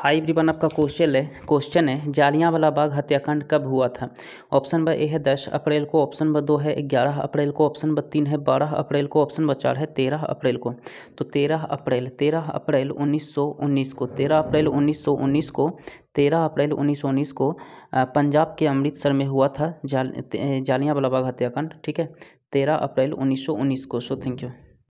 high everyone आपका question है question है जालियाँ वाला बाग हत्याकांड कब हुआ था ऑप्शन ब ए है दस अप्रैल को ऑप्शन ब दो है ग्यारह अप्रैल को ऑप्शन ब तीन है बारह अप्रैल को ऑप्शन ब चार है तेरह अप्रैल को तो तेरह अप्रैल तेरह अप्रैल उन्नीस सौ उन्नीस को तेरह अप्रैल उन्नीस सौ उन्नीस को तेरह अप्रैल उन्नीस सौ उन्नीस को पंजाब के अमृतसर में हुआ था जाल वाला बाग हत्याकांड ठीक है तेरह अप्रैल उन्नीस सौ उन्नीस को सो थैंक यू